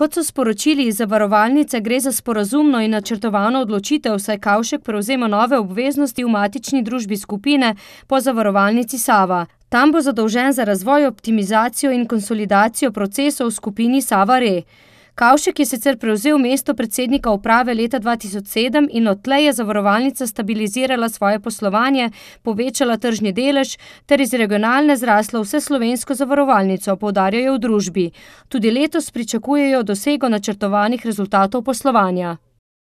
Kot so sporočili iz zavarovalnice, gre za sporazumno in načrtovano odločitev, saj Kavšek prevzema nove obveznosti v matični družbi skupine po zavarovalnici Sava. Tam bo zadolžen za razvoj, optimizacijo in konsolidacijo procesov v skupini Sava Re. Kavšek je sicer prevzel mesto predsednika uprave leta 2007 in odtlej je zavarovalnica stabilizirala svoje poslovanje, povečala tržni delež ter iz regionalne zrasla vse slovensko zavarovalnico, povdarjajo v družbi. Tudi letos pričakujejo dosego načrtovanih rezultatov poslovanja.